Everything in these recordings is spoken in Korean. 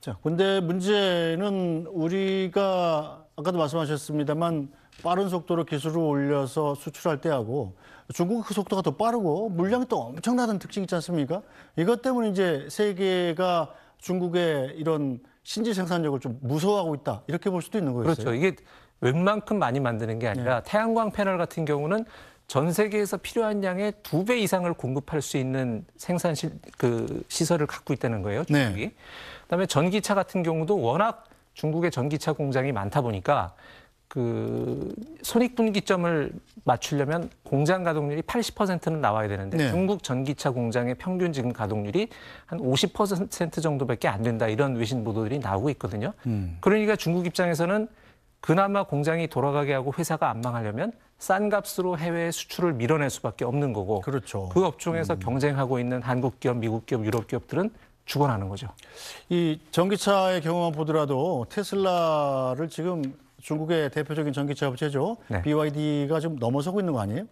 자, 근데 문제는 우리가 아까도 말씀하셨습니다만 빠른 속도로 기술을 올려서 수출할 때하고 중국 그 속도가 더 빠르고 물량이 또 엄청나다는 특징이 있지 않습니까? 이것 때문에 이제 세계가 중국의 이런 신재 생산력을 좀 무서워하고 있다 이렇게 볼 수도 있는 거예요. 그렇죠. 이게 웬만큼 많이 만드는 게 아니라 네. 태양광 패널 같은 경우는 전 세계에서 필요한 양의 두 배 이상을 공급할 수 있는 생산 시, 그 시설을 갖고 있다는 거예요, 네. 중국이. 네. 그다음에 전기차 같은 경우도 워낙 중국의 전기차 공장이 많다 보니까 그 손익분기점을 맞추려면 공장 가동률이 80%는 나와야 되는데 네. 중국 전기차 공장의 평균 지금 가동률이 한 50% 정도밖에 안 된다 이런 외신 보도들이 나오고 있거든요. 음. 그러니까 중국 입장에서는 그나마 공장이 돌아가게 하고 회사가 안 망하려면 싼 값으로 해외 수출을 밀어낼 수밖에 없는 거고 그렇죠. 그 업종에서 음. 경쟁하고 있는 한국 기업, 미국 기업, 유럽 기업들은 죽어나는 거죠. 이 전기차의 경우만 보더라도 테슬라를 지금 중국의 대표적인 전기차 업체죠. 네. BYD가 좀 넘어서고 있는 거 아니에요?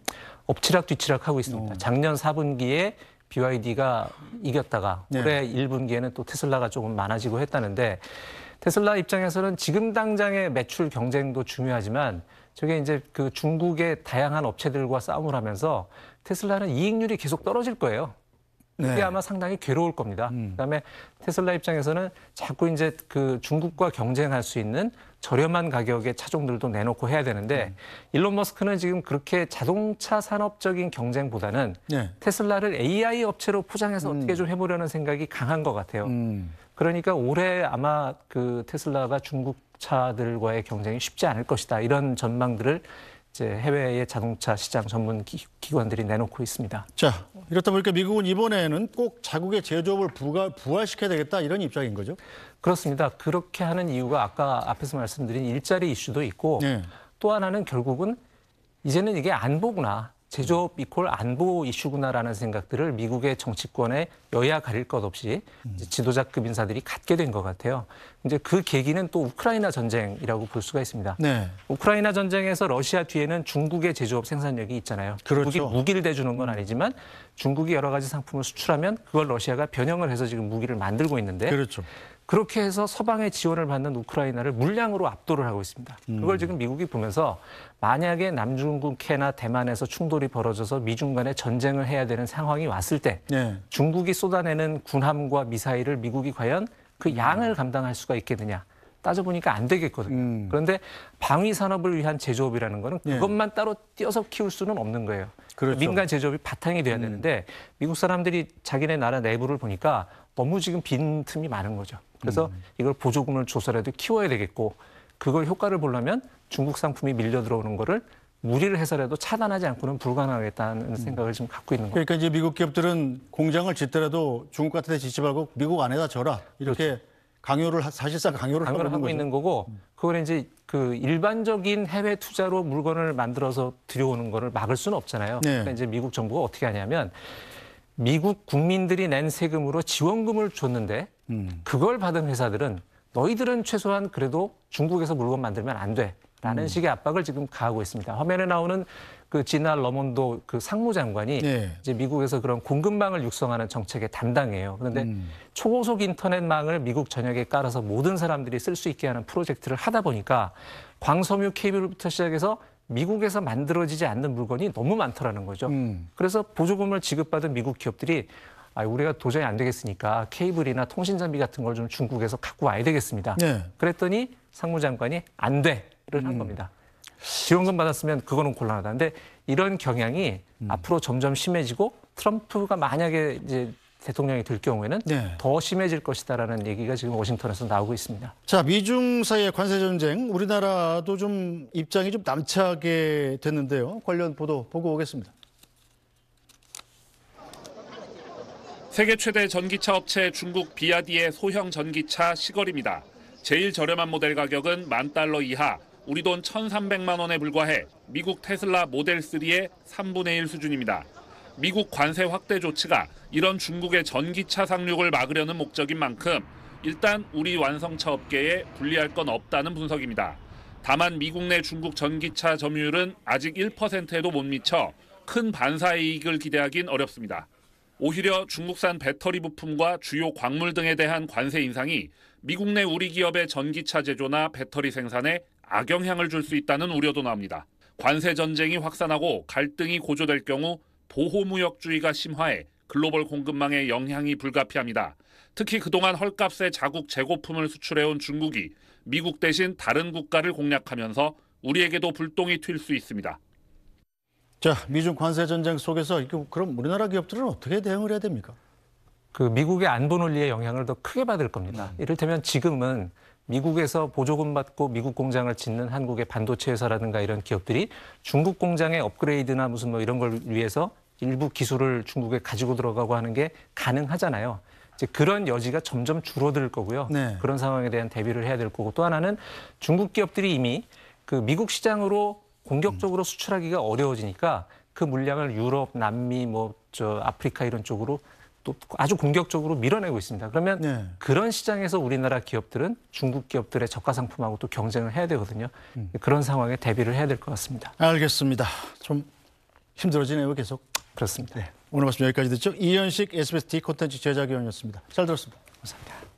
엎치락 뒤치락 하고 있습니다. 어. 작년 4분기에 BYD가 이겼다가 네. 올해 1분기에는 또 테슬라가 조금 많아지고 했다는데 테슬라 입장에서는 지금 당장의 매출 경쟁도 중요하지만 저게 이제 그 중국의 다양한 업체들과 싸움을 하면서 테슬라는 이익률이 계속 떨어질 거예요. 그게 네. 아마 상당히 괴로울 겁니다. 음. 그다음에 테슬라 입장에서는 자꾸 이제 그 중국과 경쟁할 수 있는 저렴한 가격의 차종들도 내놓고 해야 되는데 음. 일론 머스크는 지금 그렇게 자동차 산업적인 경쟁보다는 네. 테슬라를 AI 업체로 포장해서 음. 어떻게 좀 해보려는 생각이 강한 것 같아요. 음. 그러니까 올해 아마 그 테슬라가 중국 자동차들과의 경쟁이 쉽지 않을 것이다. 이런 전망들을 이제 해외의 자동차 시장 전문 기, 관들이 내놓고 있습니다. 자, 이렇다 보니까 미국은 이번에는 꼭 자국의 제조업을 부가, 부활시켜야 되겠다 이런 입장인 거죠? 그렇습니다. 그렇게 하는 이유가 아까 앞에서 말씀드린 일자리 이슈도 있고 네. 또 하나는 결국은 이제는 이게 안보구나. 제조업 이퀄 안보 이슈구나라는 생각들을 미국의 정치권에 여야 가릴 것 없이 지도자급 인사들이 갖게 된 것 같아요. 이제 그 계기는 또 우크라이나 전쟁이라고 볼 수가 있습니다. 네. 우크라이나 전쟁에서 러시아 뒤에는 중국의 제조업 생산력이 있잖아요. 그렇죠. 무기를 대주는 건 아니지만 중국이 여러 가지 상품을 수출하면 그걸 러시아가 변형을 해서 지금 무기를 만들고 있는데 그렇죠. 그렇게 해서 서방의 지원을 받는 우크라이나를 물량으로 압도를 하고 있습니다. 음. 그걸 지금 미국이 보면서 만약에 남중국해나 대만에서 충돌이 벌어져서 미중 간에 전쟁을 해야 되는 상황이 왔을 때 네. 중국이 쏟아내는 군함과 미사일을 미국이 과연 그 음. 양을 감당할 수가 있겠느냐. 따져보니까 안 되겠거든요. 음. 그런데 방위 산업을 위한 제조업이라는 거는 네. 그것만 예. 따로 띄어서 키울 수는 없는 거예요. 그렇죠. 민간 제조업이 바탕이 돼야 음. 되는데 미국 사람들이 자기네 나라 내부를 보니까 너무 지금 빈틈이 많은 거죠. 그래서 음. 이걸 보조금을 줘서라도 키워야 되겠고 그걸 효과를 보려면 중국 상품이 밀려 들어오는 거를 무리를 해서라도 차단하지 않고는 불가능하겠다는 음. 생각을 지금 갖고 있는 거예요. 그러니까 이제 미국 기업들은 공장을 짓더라도 중국 같은 데 짓지 말고 미국 안에다 져라. 이렇게 그렇죠. 강요를 사실상 강요를, 강요를 하고, 하고 있는 거고 음. 그걸 이제 그 일반적인 해외 투자로 물건을 만들어서 들여오는 거를 막을 수는 없잖아요. 네. 그러니까 이제 미국 정부가 어떻게 하냐면 미국 국민들이 낸 세금으로 지원금을 줬는데 음. 그걸 받은 회사들은 너희들은 최소한 그래도 중국에서 물건 만들면 안 돼. 라는 음. 식의 압박을 지금 가하고 있습니다. 화면에 나오는 그 지나 러몬도 그 상무장관이 네. 이제 미국에서 그런 공급망을 육성하는 정책에담당해요 그런데 음. 초고속 인터넷망을 미국 전역에 깔아서 모든 사람들이 쓸 수 있게 하는 프로젝트를 하다 보니까 광섬유 케이블부터 시작해서 미국에서 만들어지지 않는 물건이 너무 많더라는 거죠. 음. 그래서 보조금을 지급받은 미국 기업들이 아, 우리가 도저히 안 되겠으니까 케이블이나 통신 장비 같은 걸 좀 중국에서 갖고 와야 되겠습니다. 네. 그랬더니 상무장관이 안 돼를 한 음. 겁니다. 지원금 받았으면 그거는 곤란하다근데 이런 경향이 음. 앞으로 점점 심해지고 트럼프가 만약에 이제 대통령이 될 경우에는 네. 더 심해질 것이다라는 얘기가 지금 워싱턴에서 나오고 있습니다. 자, 미중 사이의 관세 전쟁 우리나라도 좀 입장이 좀 남차게 하 됐는데요. 관련 보도 보고 오겠습니다. 세계 최대 전기차 업체 중국 비아디의 소형 전기차 시걸입니다. 제일 저렴한 모델 가격은 만 달러 이하, 우리 돈 1,300만 원에 불과해 미국 테슬라 모델 3의 3분의 1 수준입니다. 미국 관세 확대 조치가 이런 중국의 전기차 상륙을 막으려는 목적인 만큼 일단 우리 완성차 업계에 불리할 건 없다는 분석입니다. 다만 미국 내 중국 전기차 점유율은 아직 1%에도 못 미쳐 큰 반사 이익을 기대하긴 어렵습니다. 오히려 중국산 배터리 부품과 주요 광물 등에 대한 관세 인상이 미국 내 우리 기업의 전기차 제조나 배터리 생산에 악영향을 줄 수 있다는 우려도 나옵니다. 관세 전쟁이 확산하고 갈등이 고조될 경우 보호무역주의가 심화해 글로벌 공급망에 영향이 불가피합니다. 특히 그동안 헐값에 자국 재고품을 수출해온 중국이 미국 대신 다른 국가를 공략하면서 우리에게도 불똥이 튈 수 있습니다. 자, 미중 관세 전쟁 속에서 그럼 우리나라 기업들은 어떻게 대응을 해야 됩니까? 그 미국의 안보 논리의 영향을 더 크게 받을 겁니다. 음. 이를테면 지금은 미국에서 보조금 받고 미국 공장을 짓는 한국의 반도체 회사라든가 이런 기업들이 중국 공장의 업그레이드나 무슨 뭐 이런 걸 위해서 일부 기술을 중국에 가지고 들어가고 하는 게 가능하잖아요. 이제 그런 여지가 점점 줄어들 거고요. 네. 그런 상황에 대한 대비를 해야 될 거고 또 하나는 중국 기업들이 이미 그 미국 시장으로 공격적으로 수출하기가 어려워지니까 그 물량을 유럽, 남미, 뭐 저 아프리카 이런 쪽으로 또 아주 공격적으로 밀어내고 있습니다. 그러면 네. 그런 시장에서 우리나라 기업들은 중국 기업들의 저가 상품하고 또 경쟁을 해야 되거든요. 음. 그런 상황에 대비를 해야 될 것 같습니다. 알겠습니다. 좀 힘들어지네요, 계속. 그렇습니다. 네. 오늘 말씀 여기까지 듣죠. 이현식 SBST 콘텐츠 제작위원이었습니다. 잘 들었습니다. 감사합니다.